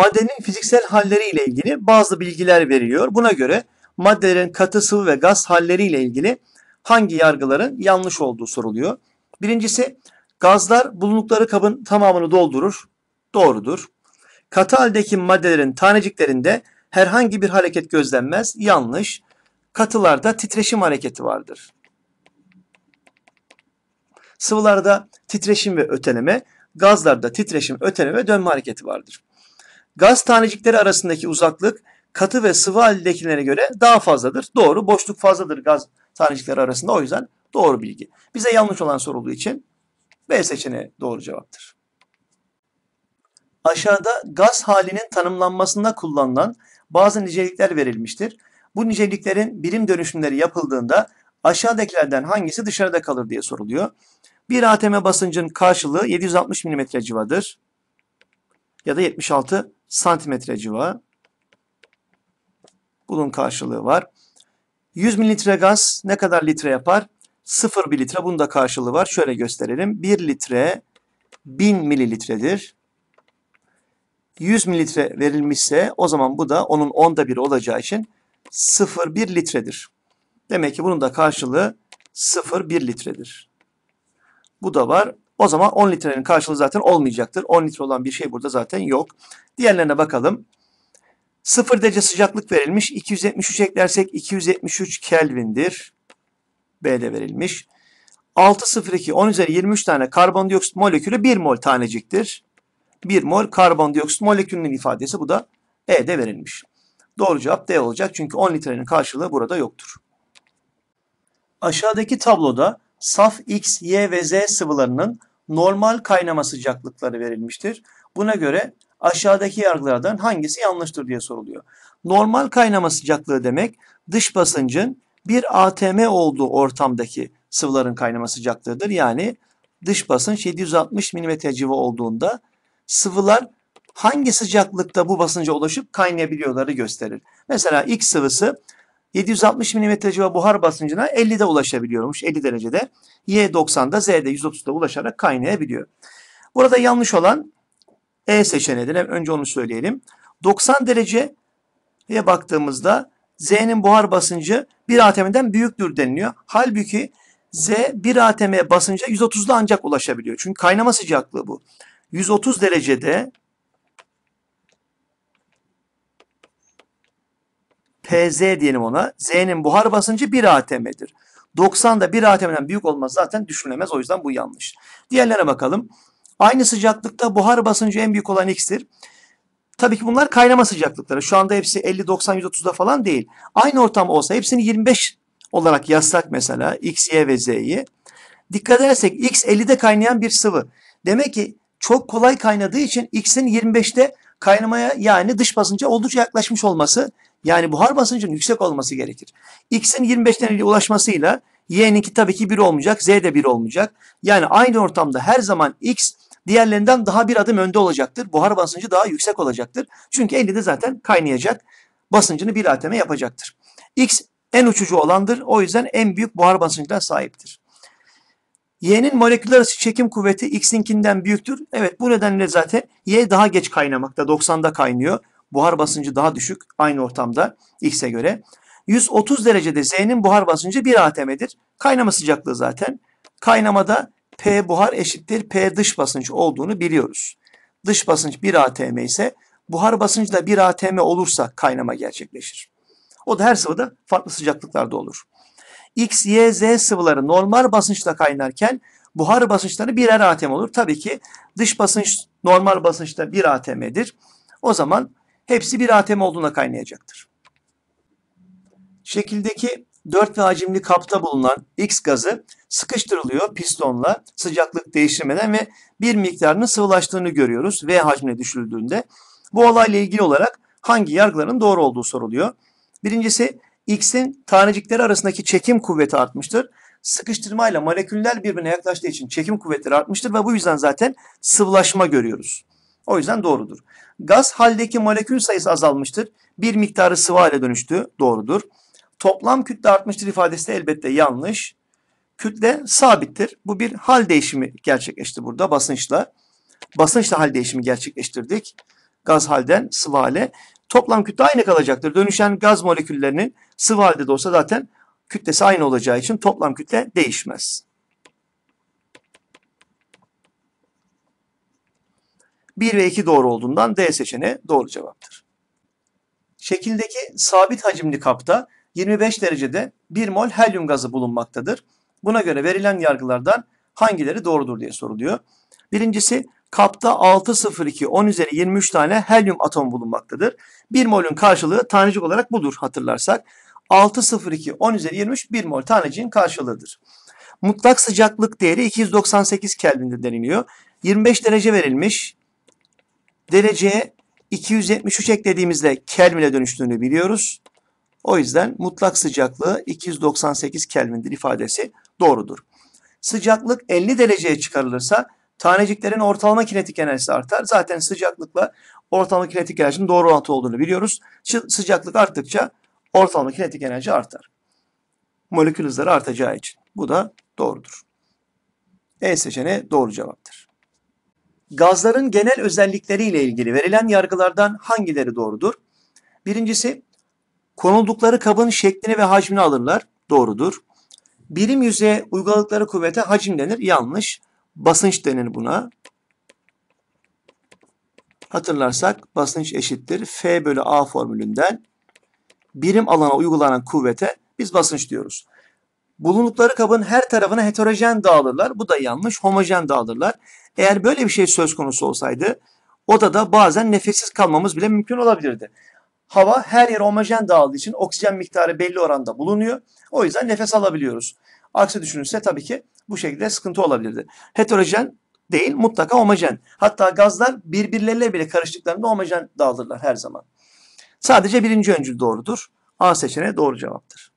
maddenin fiziksel halleri ile ilgili bazı bilgiler veriyor. Buna göre maddelerin katı, sıvı ve gaz halleri ile ilgili hangi yargıların yanlış olduğu soruluyor. Birincisi gazlar bulundukları kabın tamamını doldurur. Doğrudur. Katı haldeki maddelerin taneciklerinde herhangi bir hareket gözlenmez. Yanlış. Katılarda titreşim hareketi vardır. Sıvılarda titreşim ve öteleme, gazlarda titreşim, öteleme, dönme hareketi vardır. Gaz tanecikleri arasındaki uzaklık katı ve sıvı haldekilere göre daha fazladır. Doğru. Boşluk fazladır gaz tanecikleri arasında. O yüzden doğru bilgi. Bize yanlış olan sorulduğu için B seçeneği doğru cevaptır. Aşağıda gaz halinin tanımlanmasında kullanılan bazı nicelikler verilmiştir. Bu niceliklerin birim dönüşümleri yapıldığında aşağıdakilerden hangisi dışarıda kalır diye soruluyor. Bir atm basıncın karşılığı 760 mm civadır ya da 76 santimetre civarı. Bunun karşılığı var. 100 mililitre gaz ne kadar litre yapar? 0,1 litre. Bunun da karşılığı var. Şöyle gösterelim. 1 litre 1000 mililitredir. 100 mililitre verilmişse o zaman bu da onun onda biri olacağı için 0,1 litredir. Demek ki bunun da karşılığı 0,1 litredir. Bu da var. O zaman 10 litrenin karşılığı zaten olmayacaktır. 10 litre olan bir şey burada zaten yok. Diğerlerine bakalım. 0 derece sıcaklık verilmiş. 273 eklersek 273 Kelvin'dir. B'de verilmiş. 602 10 üzeri 23 tane karbondioksit molekülü 1 mol taneciktir. 1 mol karbondioksit molekülünün ifadesi bu da E'de verilmiş. Doğru cevap D olacak çünkü 10 litrenin karşılığı burada yoktur. Aşağıdaki tabloda saf X, Y ve Z sıvılarının normal kaynama sıcaklıkları verilmiştir. Buna göre aşağıdaki yargılardan hangisi yanlıştır diye soruluyor. Normal kaynama sıcaklığı demek dış basıncın bir ATM olduğu ortamdaki sıvıların kaynama sıcaklığıdır. Yani dış basınç 760 mm civa olduğunda sıvılar hangi sıcaklıkta bu basınca ulaşıp kaynayabiliyorları gösterir. Mesela X sıvısı 760 mm civa buhar basıncına 50'de ulaşabiliyormuş 50 derecede. Y 90'da, Z de 130'da ulaşarak kaynayabiliyor. Burada yanlış olan E seçeneğidir. Hem önce onu söyleyelim. 90 dereceye baktığımızda Z'nin buhar basıncı bir ATM'den büyüktür deniliyor. Halbuki Z bir ATM basınca 130'da ancak ulaşabiliyor. Çünkü kaynama sıcaklığı bu. 130 derecede PZ diyelim ona. Z'nin buhar basıncı 1 atm'dir. 90 da 1 atm'den büyük olmaz zaten düşünülemez. O yüzden bu yanlış. Diğerlerine bakalım. Aynı sıcaklıkta buhar basıncı en büyük olan x'tir. Tabii ki bunlar kaynama sıcaklıkları. Şu anda hepsi 50, 90, 130'da falan değil. Aynı ortam olsa hepsini 25 olarak yazsak mesela x, y ve z'yi. Dikkat edersek x 50'de kaynayan bir sıvı. Demek ki çok kolay kaynadığı için x'in 25'te kaynamaya yani dış basınca oldukça yaklaşmış olması yani buhar basıncının yüksek olması gerekir. X'in 25 dereceye ulaşmasıyla Y'ninki tabii ki 1 olmayacak, Z de 1 olmayacak. Yani aynı ortamda her zaman X diğerlerinden daha bir adım önde olacaktır. Buhar basıncı daha yüksek olacaktır. Çünkü elde de zaten kaynayacak. Basıncını bir ateme yapacaktır. X en uçucu olandır. O yüzden en büyük buhar basıncına sahiptir. Y'nin moleküler arası çekim kuvveti X'inkinden büyüktür. Evet bu nedenle zaten Y daha geç kaynamakta. 90'da kaynıyor buhar basıncı daha düşük aynı ortamda X'e göre. 130 derecede Z'nin buhar basıncı 1 atm'dir. Kaynama sıcaklığı zaten. Kaynamada P buhar eşittir P dış basınç olduğunu biliyoruz. Dış basınç 1 atm ise buhar basıncı da 1 atm olursa kaynama gerçekleşir. O da her sıvıda farklı sıcaklıklarda olur. X, Y, Z sıvıları normal basınçla kaynarken buhar basınçları birer atm olur. Tabii ki dış basınç normal basınçta 1 atm'dir. O zaman hepsi bir atem olduğuna kaynayacaktır. Şekildeki dört ve hacimli kapta bulunan X gazı sıkıştırılıyor pistonla sıcaklık değiştirmeden ve bir miktarının sıvılaştığını görüyoruz V hacmine düşürüldüğünde. Bu olayla ilgili olarak hangi yargıların doğru olduğu soruluyor. Birincisi X'in tanecikleri arasındaki çekim kuvveti artmıştır. Sıkıştırmayla moleküller birbirine yaklaştığı için çekim kuvvetleri artmıştır ve bu yüzden zaten sıvılaşma görüyoruz. O yüzden doğrudur. Gaz haldeki molekül sayısı azalmıştır. Bir miktarı sıvı hale dönüştü. Doğrudur. Toplam kütle artmıştır ifadesi de elbette yanlış. Kütle sabittir. Bu bir hal değişimi gerçekleşti burada basınçla. Basınçla hal değişimi gerçekleştirdik. Gaz halden sıvı hale. Toplam kütle aynı kalacaktır. Dönüşen gaz moleküllerinin sıvı halde de olsa zaten kütlesi aynı olacağı için toplam kütle değişmez. 1 ve 2 doğru olduğundan D seçeneği doğru cevaptır. Şekildeki sabit hacimli kapta 25 derecede 1 mol helyum gazı bulunmaktadır. Buna göre verilen yargılardan hangileri doğrudur diye soruluyor. Birincisi kapta 602 10 üzeri 23 tane helyum atom bulunmaktadır. 1 molün karşılığı tanecik olarak budur hatırlarsak. 602 10 üzeri 23 1 mol taneciğin karşılığıdır. Mutlak sıcaklık değeri 298 Kelvin'de deniliyor. 25 derece verilmiş dereceye 273 eklediğimizde Kelvin'e dönüştüğünü biliyoruz. O yüzden mutlak sıcaklığı 298 Kelvin'dir ifadesi doğrudur. Sıcaklık 50 dereceye çıkarılırsa taneciklerin ortalama kinetik enerjisi artar. Zaten sıcaklıkla ortalama kinetik enerjinin doğru orantı olduğunu biliyoruz. Sıcaklık arttıkça ortalama kinetik enerji artar. Molekül hızları artacağı için. Bu da doğrudur. E seçeneği doğru cevaptır. Gazların genel özellikleriyle ilgili verilen yargılardan hangileri doğrudur? Birincisi konuldukları kabın şeklini ve hacmini alırlar. Doğrudur. Birim yüzeye uyguladıkları kuvvete hacim denir. Yanlış. Basınç denir buna. Hatırlarsak basınç eşittir. F bölü A formülünden birim alana uygulanan kuvvete biz basınç diyoruz. Bulundukları kabın her tarafına heterojen dağılırlar. Bu da yanlış. Homojen dağılırlar. Eğer böyle bir şey söz konusu olsaydı odada bazen nefessiz kalmamız bile mümkün olabilirdi. Hava her yer homojen dağıldığı için oksijen miktarı belli oranda bulunuyor. O yüzden nefes alabiliyoruz. Aksi düşünülse tabii ki bu şekilde sıkıntı olabilirdi. Heterojen değil mutlaka homojen. Hatta gazlar birbirleriyle bile karıştıklarında homojen dağılırlar her zaman. Sadece birinci öncül doğrudur. A seçeneği doğru cevaptır.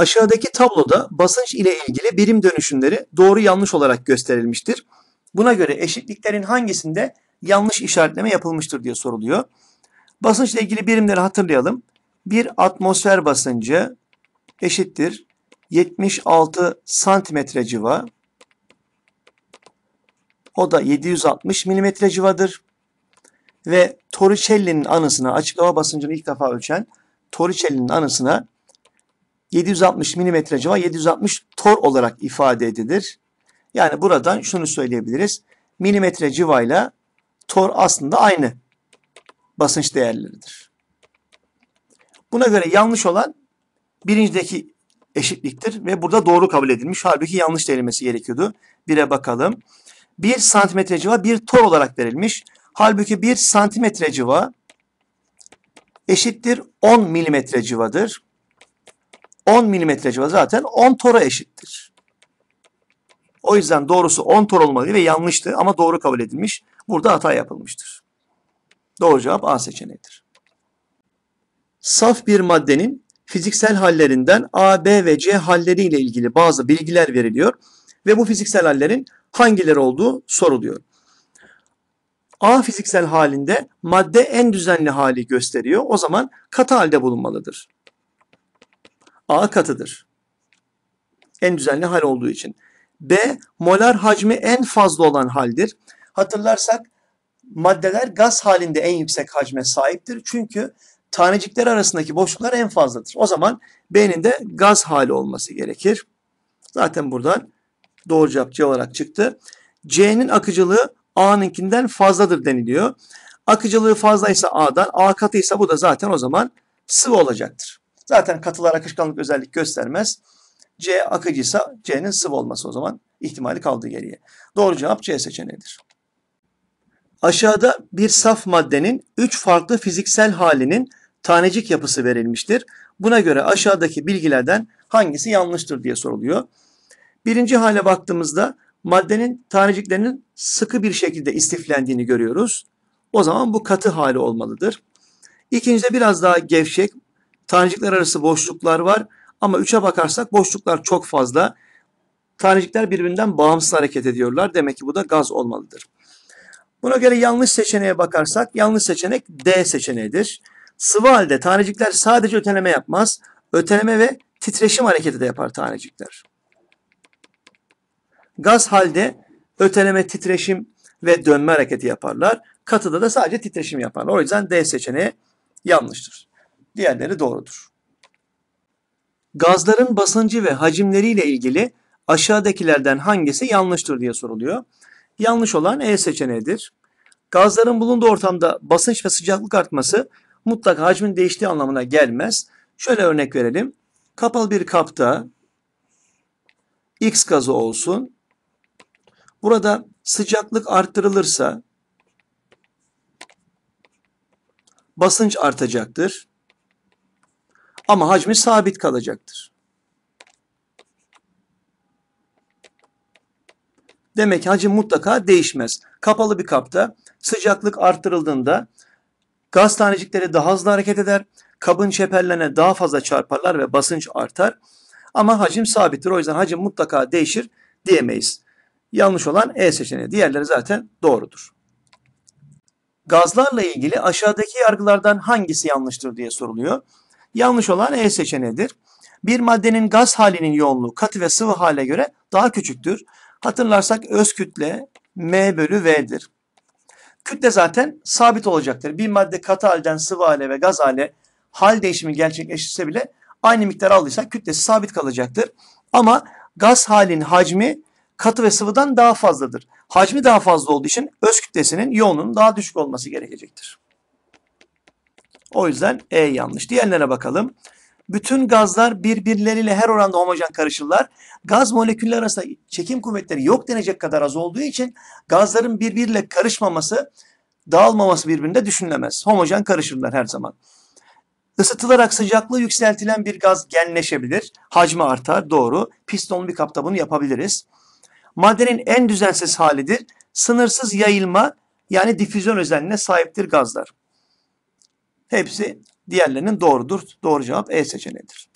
Aşağıdaki tabloda basınç ile ilgili birim dönüşümleri doğru yanlış olarak gösterilmiştir. Buna göre eşitliklerin hangisinde yanlış işaretleme yapılmıştır diye soruluyor. Basınç ile ilgili birimleri hatırlayalım. 1 atmosfer basıncı eşittir 76 santimetre civa. O da 760 milimetre civadır. Ve Torricelli'nin anısına açık hava basıncını ilk defa ölçen Torricelli'nin anısına 760 mm civa 760 tor olarak ifade edilir. Yani buradan şunu söyleyebiliriz. Milimetre civayla tor aslında aynı basınç değerleridir. Buna göre yanlış olan birincideki eşitliktir ve burada doğru kabul edilmiş. Halbuki yanlış denilmesi gerekiyordu. Bire bakalım. 1 santimetre civa 1 tor olarak verilmiş. Halbuki 1 santimetre civa eşittir 10 milimetre civadır. 10 milimetre civarı zaten 10 tora eşittir. O yüzden doğrusu 10 tor olmalı ve yanlıştı ama doğru kabul edilmiş. Burada hata yapılmıştır. Doğru cevap A seçeneğidir. Saf bir maddenin fiziksel hallerinden A, B ve C halleri ile ilgili bazı bilgiler veriliyor ve bu fiziksel hallerin hangileri olduğu soruluyor. A fiziksel halinde madde en düzenli hali gösteriyor. O zaman katı halde bulunmalıdır. A katıdır. En düzenli hal olduğu için. B molar hacmi en fazla olan haldir. Hatırlarsak maddeler gaz halinde en yüksek hacme sahiptir. Çünkü tanecikler arasındaki boşluklar en fazladır. O zaman B'nin de gaz hali olması gerekir. Zaten buradan doğru cevap C olarak çıktı. C'nin akıcılığı A'nınkinden fazladır deniliyor. Akıcılığı fazlaysa A'dan, A katıysa bu da zaten o zaman sıvı olacaktır. Zaten katılar akışkanlık özellik göstermez. C akıcıysa C'nin sıvı olması o zaman ihtimali kaldı geriye. Doğru cevap C seçeneğidir. Aşağıda bir saf maddenin üç farklı fiziksel halinin tanecik yapısı verilmiştir. Buna göre aşağıdaki bilgilerden hangisi yanlıştır diye soruluyor. Birinci hale baktığımızda maddenin taneciklerinin sıkı bir şekilde istiflendiğini görüyoruz. O zaman bu katı hali olmalıdır. İkincide biraz daha gevşek, Tanecikler arası boşluklar var ama üçe bakarsak boşluklar çok fazla. Tanecikler birbirinden bağımsız hareket ediyorlar. Demek ki bu da gaz olmalıdır. Buna göre yanlış seçeneğe bakarsak yanlış seçenek D seçeneğidir. Sıvı halde tanecikler sadece öteleme yapmaz. Öteleme ve titreşim hareketi de yapar tanecikler. Gaz halde öteleme, titreşim ve dönme hareketi yaparlar. Katıda da sadece titreşim yaparlar. O yüzden D seçeneği yanlıştır diğerleri doğrudur. Gazların basıncı ve hacimleriyle ilgili aşağıdakilerden hangisi yanlıştır diye soruluyor. Yanlış olan E seçeneğidir. Gazların bulunduğu ortamda basınç ve sıcaklık artması mutlaka hacmin değiştiği anlamına gelmez. Şöyle örnek verelim. Kapalı bir kapta X gazı olsun. Burada sıcaklık arttırılırsa basınç artacaktır. Ama hacmi sabit kalacaktır. Demek ki hacim mutlaka değişmez. Kapalı bir kapta sıcaklık arttırıldığında gaz tanecikleri daha hızlı hareket eder. Kabın çeperlerine daha fazla çarparlar ve basınç artar. Ama hacim sabittir. O yüzden hacim mutlaka değişir diyemeyiz. Yanlış olan E seçeneği. Diğerleri zaten doğrudur. Gazlarla ilgili aşağıdaki yargılardan hangisi yanlıştır diye soruluyor. Yanlış olan E seçeneğidir. Bir maddenin gaz halinin yoğunluğu katı ve sıvı hale göre daha küçüktür. Hatırlarsak öz kütle M bölü V'dir. Kütle zaten sabit olacaktır. Bir madde katı halden sıvı hale ve gaz hale hal değişimi gerçekleşirse bile aynı miktar aldıysa kütlesi sabit kalacaktır. Ama gaz halinin hacmi katı ve sıvıdan daha fazladır. Hacmi daha fazla olduğu için öz kütlesinin yoğunluğunun daha düşük olması gerekecektir. O yüzden E yanlış. Diğerlerine bakalım. Bütün gazlar birbirleriyle her oranda homojen karışırlar. Gaz molekülleri arasında çekim kuvvetleri yok denecek kadar az olduğu için gazların birbiriyle karışmaması, dağılmaması birbirinde düşünülemez. Homojen karışırlar her zaman. Isıtılarak sıcaklığı yükseltilen bir gaz genleşebilir. Hacmi artar. Doğru. Pistonlu bir kapta bunu yapabiliriz. Maddenin en düzensiz halidir. Sınırsız yayılma yani difüzyon özelliğine sahiptir gazlar. Hepsi diğerlerinin doğrudur. Doğru cevap E seçeneğidir.